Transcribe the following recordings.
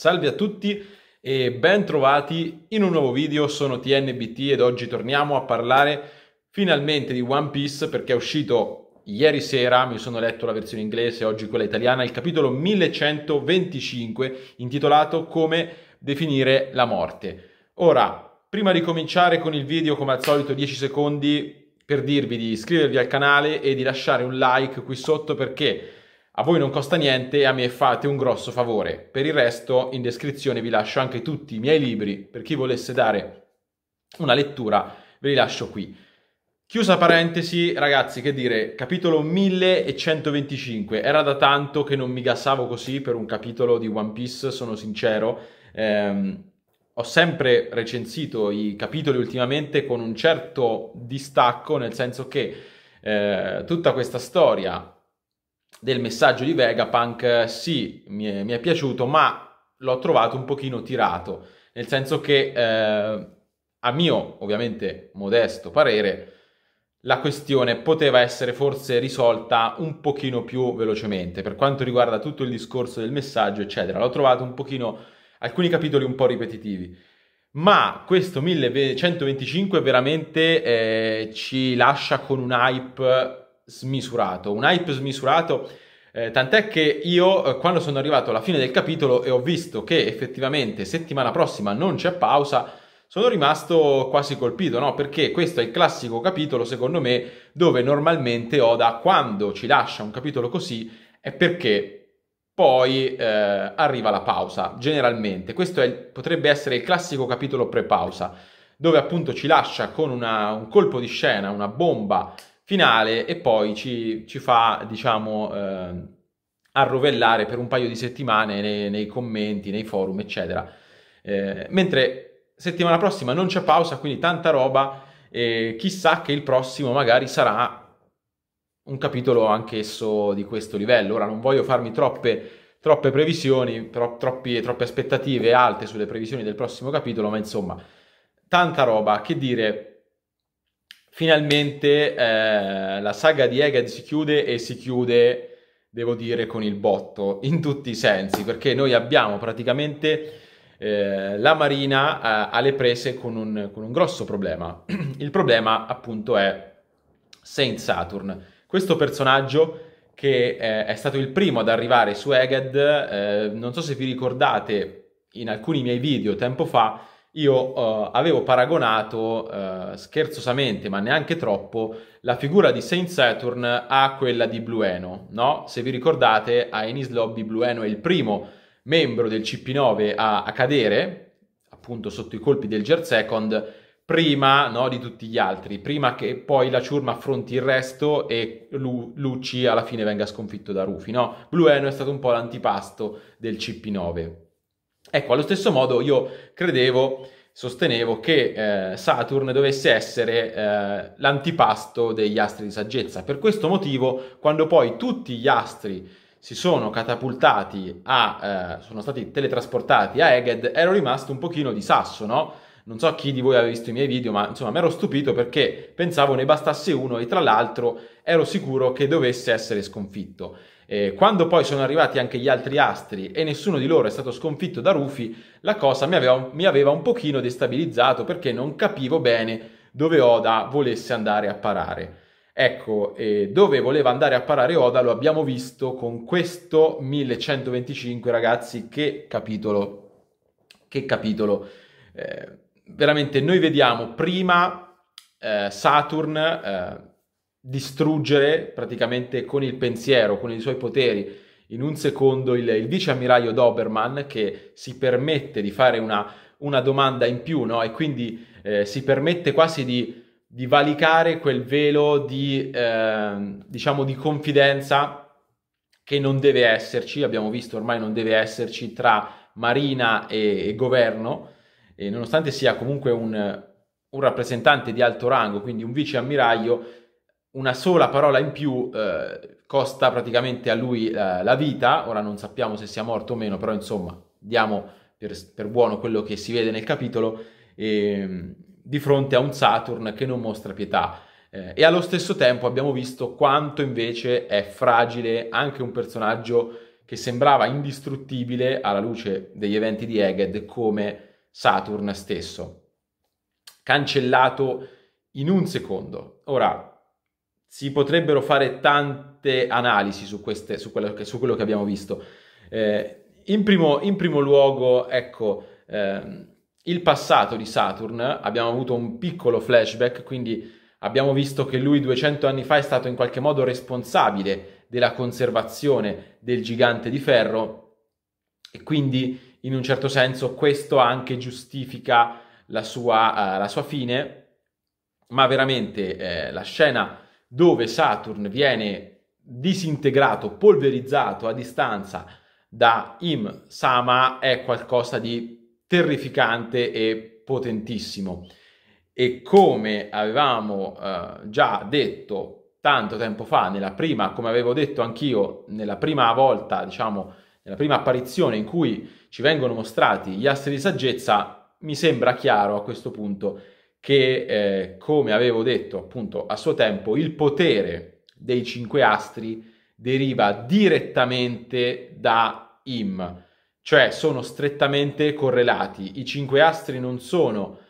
Salve a tutti e ben trovati in un nuovo video, sono TNBT ed oggi torniamo a parlare finalmente di One Piece perché è uscito ieri sera, mi sono letto la versione inglese, oggi quella italiana, il capitolo 1125 intitolato Come definire la morte. Ora, prima di cominciare con il video come al solito 10 secondi per dirvi di iscrivervi al canale e di lasciare un like qui sotto perché a voi non costa niente e a me fate un grosso favore. Per il resto in descrizione vi lascio anche tutti i miei libri, per chi volesse dare una lettura ve li lascio qui. Chiusa parentesi, ragazzi, che dire, capitolo 1125, era da tanto che non mi gassavo così per un capitolo di One Piece, sono sincero. Ehm, ho sempre recensito i capitoli ultimamente con un certo distacco, nel senso che eh, tutta questa storia del messaggio di Vegapunk eh, sì, mi è, mi è, piaciuto, ma l'ho trovato un pochino tirato, nel senso che eh, a mio, ovviamente, modesto parere, la questione poteva essere forse risolta un pochino più velocemente per quanto riguarda tutto il discorso del messaggio, eccetera. L'ho trovato un pochino alcuni capitoli un po' ripetitivi. Ma questo 1125 veramente eh, ci lascia con un hype smisurato, un hype smisurato. Eh, tant'è che io, eh, quando sono arrivato alla fine del capitolo e ho visto che effettivamente settimana prossima non c'è pausa, sono rimasto quasi colpito, no? Perché questo è il classico capitolo, secondo me, dove normalmente Oda, quando ci lascia un capitolo così, è perché poi eh, arriva la pausa, generalmente. Questo è, potrebbe essere il classico capitolo pre-pausa, dove appunto ci lascia con una, un colpo di scena, una bomba finale e poi ci, ci fa, diciamo, eh, arrovellare per un paio di settimane nei, nei commenti, nei forum, eccetera. Eh, mentre settimana prossima non c'è pausa, quindi tanta roba e chissà che il prossimo magari sarà un capitolo anch'esso di questo livello. Ora non voglio farmi troppe, troppe previsioni, però troppi, troppe aspettative alte sulle previsioni del prossimo capitolo, ma insomma, tanta roba, che dire finalmente eh, la saga di Egad si chiude e si chiude, devo dire, con il botto, in tutti i sensi, perché noi abbiamo praticamente eh, la Marina eh, alle prese con un, con un grosso problema. il problema appunto è Saint Saturn, questo personaggio che eh, è stato il primo ad arrivare su Egad, eh, non so se vi ricordate in alcuni miei video tempo fa, io uh, avevo paragonato uh, scherzosamente, ma neanche troppo, la figura di Saint Saturn a quella di Blueno, no? Se vi ricordate, a Ennis Lobby Blueno è il primo membro del CP9 a, a cadere, appunto sotto i colpi del Ger Second, prima no, di tutti gli altri, prima che poi la ciurma affronti il resto e Lu- Lucci alla fine venga sconfitto da Rufi, no? Blueno è stato un po' l'antipasto del CP9. Ecco, allo stesso modo io credevo, sostenevo che eh, Saturn dovesse essere eh, l'antipasto degli astri di saggezza. Per questo motivo, quando poi tutti gli astri si sono catapultati a, eh, sono stati teletrasportati a Eged, ero rimasto un pochino di sasso, no? Non so chi di voi aveva visto i miei video, ma insomma mi ero stupito perché pensavo ne bastasse uno e tra l'altro ero sicuro che dovesse essere sconfitto. Eh, quando poi sono arrivati anche gli altri astri e nessuno di loro è stato sconfitto da Rufy, la cosa mi aveva, mi aveva un pochino destabilizzato perché non capivo bene dove Oda volesse andare a parare. Ecco, eh, dove voleva andare a parare Oda lo abbiamo visto con questo 1125, ragazzi, che capitolo, che capitolo. Eh, veramente noi vediamo prima eh, Saturn eh, distruggere praticamente con il pensiero, con i suoi poteri, in un secondo il, il vice ammiraglio Doberman che si permette di fare una, una domanda in più, no? E quindi eh, si permette quasi di, di, valicare quel velo di, eh, diciamo, di confidenza che non deve esserci, abbiamo visto ormai non deve esserci tra Marina e, e governo, e nonostante sia comunque un, un rappresentante di alto rango, quindi un vice ammiraglio, una sola parola in più eh, costa praticamente a lui eh, la vita, ora non sappiamo se sia morto o meno, però insomma diamo per, per buono quello che si vede nel capitolo, e, ehm, di fronte a un Saturn che non mostra pietà. Eh, e allo stesso tempo abbiamo visto quanto invece è fragile anche un personaggio che sembrava indistruttibile alla luce degli eventi di Eged come Saturn stesso, cancellato in un secondo. Ora, si potrebbero fare tante analisi su, queste, su, quello, che, su quello che abbiamo visto. Eh, in, primo, in, primo, luogo, ecco, eh, il passato di Saturn, abbiamo avuto un piccolo flashback, quindi abbiamo visto che lui 200 anni fa è stato in qualche modo responsabile della conservazione del gigante di ferro e quindi in un certo senso questo anche giustifica la sua, uh, la sua fine, ma veramente eh, la scena dove Saturn viene disintegrato, polverizzato a distanza da Im Sama è qualcosa di terrificante e potentissimo. E come avevamo eh, già detto tanto tempo fa, nella prima, come avevo detto anch'io, nella prima volta, diciamo, nella prima apparizione in cui ci vengono mostrati gli astri di saggezza, mi sembra chiaro a questo punto che, eh, come avevo detto appunto a suo tempo, il potere dei cinque astri deriva direttamente da Im, cioè sono strettamente correlati. I cinque astri non sono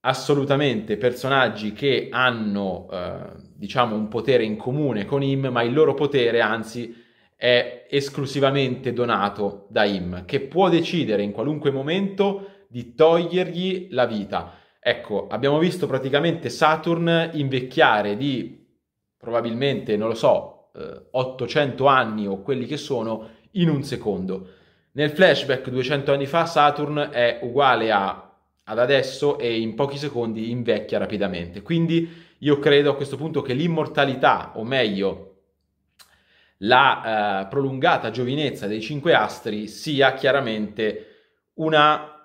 assolutamente personaggi che hanno, eh, diciamo, un potere in comune con Im, ma il loro potere, anzi, è esclusivamente donato da Im, che può decidere in qualunque momento di togliergli la vita. Ecco, abbiamo visto praticamente Saturn invecchiare di probabilmente, non lo so, 800 eh, anni o quelli che sono in un secondo. Nel flashback 200 anni fa Saturn è uguale a, ad adesso e in pochi secondi invecchia rapidamente. Quindi io credo a questo punto che l'immortalità, o meglio, la eh, prolungata giovinezza dei cinque astri sia chiaramente una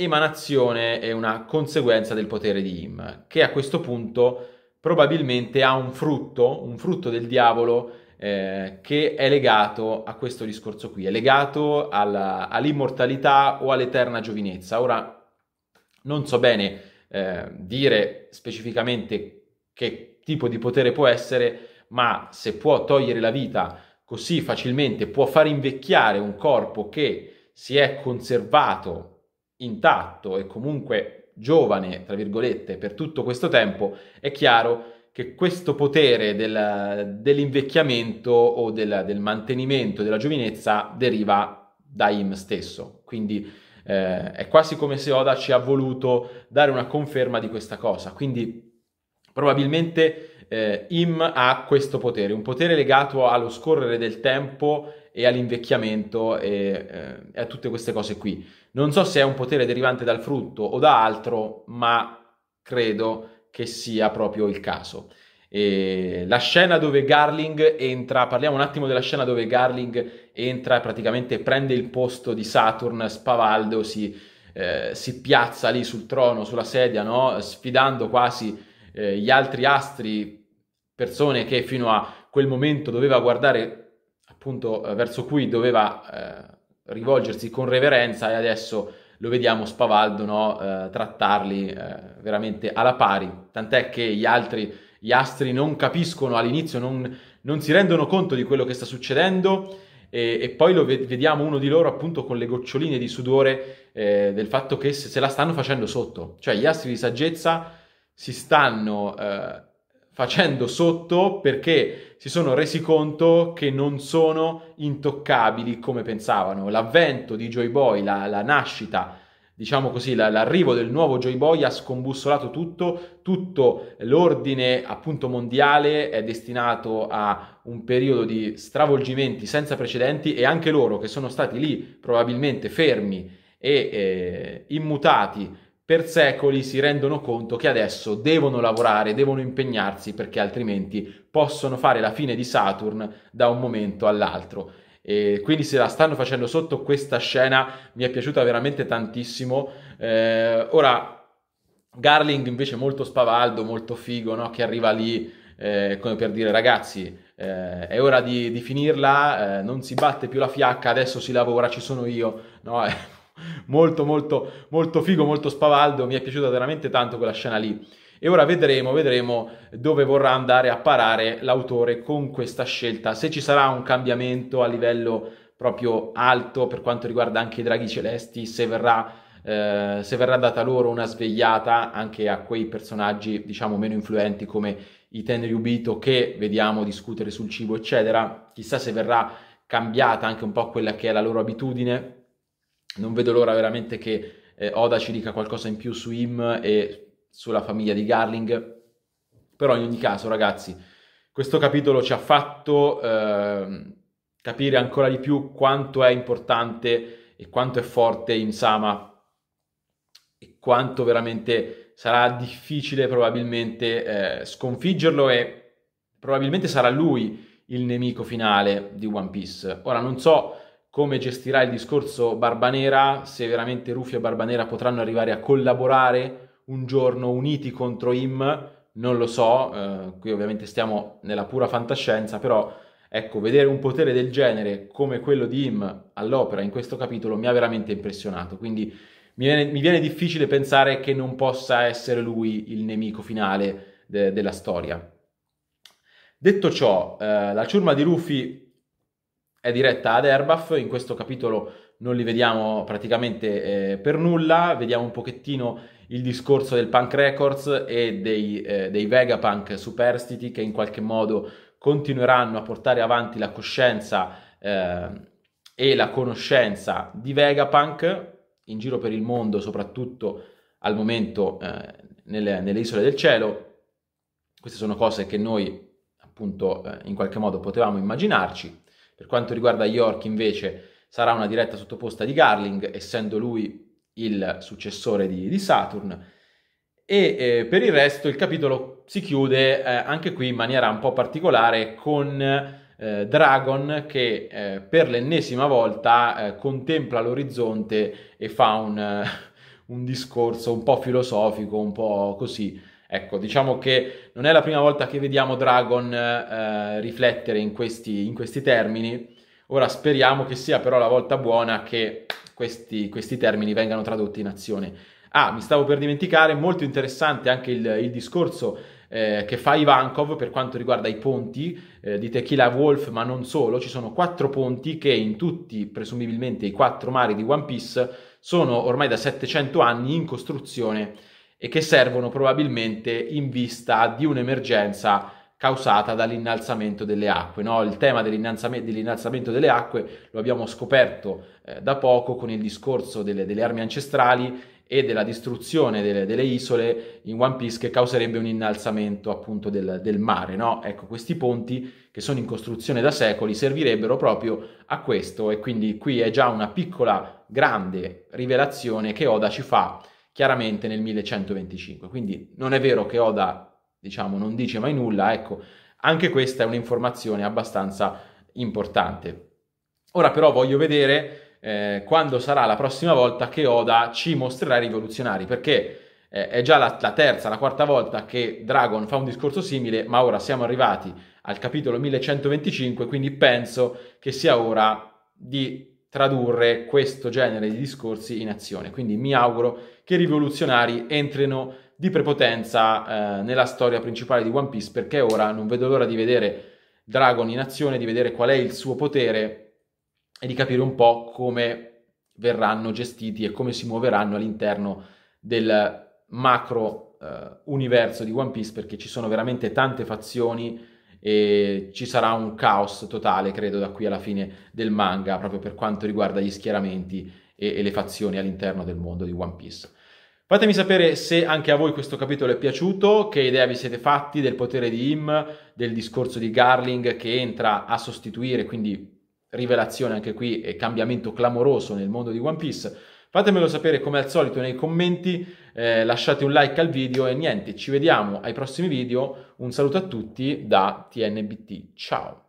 emanazione è una conseguenza del potere di Im, che a questo punto probabilmente ha un frutto, un frutto del diavolo eh, che è legato a questo discorso qui, è legato alla, all'immortalità o all'eterna giovinezza. Ora non so bene eh, dire specificamente che tipo di potere può essere, ma se può togliere la vita così facilmente, può far invecchiare un corpo che si è conservato intatto e comunque giovane, tra virgolette, per tutto questo tempo, è chiaro che questo potere del, dell'invecchiamento o del, del, mantenimento della giovinezza deriva da Im stesso. Quindi eh, è quasi come se Oda ci ha voluto dare una conferma di questa cosa. Quindi probabilmente eh, Im ha questo potere, un potere legato allo scorrere del tempo e all'invecchiamento e, eh, a tutte queste cose qui. Non so se è un potere derivante dal frutto o da altro, ma credo che sia proprio il caso. E la scena dove Garling entra, parliamo un attimo della scena dove Garling entra, e praticamente prende il posto di Saturn, spavaldo, si, eh, si piazza lì sul trono, sulla sedia, no? sfidando quasi eh, gli altri astri, persone che fino a quel momento doveva guardare appunto eh, verso cui doveva eh, rivolgersi con reverenza e adesso lo vediamo spavaldo no? eh, trattarli eh, veramente alla pari, tant'è che gli altri gli astri non capiscono all'inizio, non, non si rendono conto di quello che sta succedendo e, e poi lo vediamo uno di loro appunto con le goccioline di sudore eh, del fatto che se, se, la stanno facendo sotto, cioè gli astri di saggezza si stanno eh, facendo sotto perché si sono resi conto che non sono intoccabili come pensavano. L'avvento di Joy Boy, la, la nascita diciamo così, l'arrivo del nuovo Joy Boy ha scombussolato tutto, tutto l'ordine appunto mondiale è destinato a un periodo di stravolgimenti senza precedenti e anche loro che sono stati lì probabilmente fermi e eh, immutati per secoli si rendono conto che adesso devono lavorare, devono impegnarsi perché altrimenti possono fare la fine di Saturn da un momento all'altro. E quindi se la stanno facendo sotto questa scena mi è piaciuta veramente tantissimo. Eh, ora, Garling invece molto spavaldo, molto figo, no? che arriva lì eh, come per dire ragazzi eh, è ora di, di finirla, eh, non si batte più la fiacca, adesso si lavora, ci sono io. No? Eh, molto molto molto figo, molto spavaldo, mi è piaciuta veramente tanto quella scena lì. E ora vedremo, vedremo dove vorrà andare a parare l'autore con questa scelta, se ci sarà un cambiamento a livello proprio alto per quanto riguarda anche i draghi celesti, se verrà, eh, se verrà data loro una svegliata anche a quei personaggi diciamo meno influenti come i Tenri Ubito che vediamo discutere sul cibo eccetera, chissà se verrà cambiata anche un po' quella che è la loro abitudine non vedo l'ora veramente che eh, Oda ci dica qualcosa in più su him e sulla famiglia di Garling. Però in ogni caso, ragazzi, questo capitolo ci ha fatto eh, capire ancora di più quanto è importante e quanto è forte Insama e quanto veramente sarà difficile probabilmente eh, sconfiggerlo e probabilmente sarà lui il nemico finale di One Piece. Ora non so come gestirà il discorso Barbanera, se veramente Rufio e Barbanera potranno arrivare a collaborare un giorno uniti contro Im, non lo so, eh, qui ovviamente stiamo nella pura fantascienza, però ecco, vedere un potere del genere come quello di Im all'opera in questo capitolo mi ha veramente impressionato, quindi mi viene, mi viene difficile pensare che non possa essere lui il nemico finale de- della storia. Detto ciò, eh, la ciurma di Rufy è diretta ad Erbaf, in questo capitolo non li vediamo praticamente eh, per nulla, vediamo un pochettino il discorso del punk records e dei, eh, dei Vegapunk superstiti che in qualche modo continueranno a portare avanti la coscienza eh, e la conoscenza di Vegapunk in giro per il mondo, soprattutto al momento eh, nelle, nelle, isole del cielo. Queste sono cose che noi appunto eh, in qualche modo potevamo immaginarci per quanto riguarda York invece sarà una diretta sottoposta di Garling, essendo lui il successore di, di Saturn. E eh, per il resto il capitolo si chiude eh, anche qui in maniera un po' particolare con eh, Dragon che eh, per l'ennesima volta eh, contempla l'orizzonte e fa un, un discorso un po' filosofico, un po' così, Ecco, diciamo che non è la prima volta che vediamo Dragon eh, riflettere in questi, in questi, termini. Ora speriamo che sia però la volta buona che questi, questi termini vengano tradotti in azione. Ah, mi stavo per dimenticare, molto interessante anche il, il discorso eh, che fa Ivankov per quanto riguarda i ponti eh, di Tequila Wolf, ma non solo. Ci sono quattro ponti che in tutti, presumibilmente, i quattro mari di One Piece sono ormai da 700 anni in costruzione e che servono probabilmente in vista di un'emergenza causata dall'innalzamento delle acque. No? Il tema dell'innalzamento, dell'innalzamento, delle acque lo abbiamo scoperto eh, da poco con il discorso delle, delle armi ancestrali e della distruzione delle, delle, isole in One Piece che causerebbe un innalzamento appunto del, del mare. No? Ecco, questi ponti che sono in costruzione da secoli servirebbero proprio a questo e quindi qui è già una piccola grande rivelazione che Oda ci fa chiaramente nel 1125. Quindi non è vero che Oda, diciamo, non dice mai nulla, ecco, anche questa è un'informazione abbastanza importante. Ora però voglio vedere eh, quando sarà la prossima volta che Oda ci mostrerà i rivoluzionari, perché eh, è già la, la terza, la quarta volta che Dragon fa un discorso simile, ma ora siamo arrivati al capitolo 1125, quindi penso che sia ora di tradurre questo genere di discorsi in azione. Quindi mi auguro che i rivoluzionari entrino di prepotenza eh, nella storia principale di One Piece perché ora non vedo l'ora di vedere Dragon in azione, di vedere qual è il suo potere e di capire un po' come verranno gestiti e come si muoveranno all'interno del macro eh, universo di One Piece perché ci sono veramente tante fazioni e ci sarà un caos totale, credo, da qui alla fine del manga, proprio per quanto riguarda gli schieramenti e, e le fazioni all'interno del mondo di One Piece. Fatemi sapere se anche a voi questo capitolo è piaciuto, che idea vi siete fatti del potere di Im, del discorso di Garling che entra a sostituire, quindi rivelazione anche qui e cambiamento clamoroso nel mondo di One Piece. Fatemelo sapere come al solito nei commenti eh, lasciate un like al video e niente, ci vediamo ai prossimi video, un saluto a tutti da TNBT, ciao!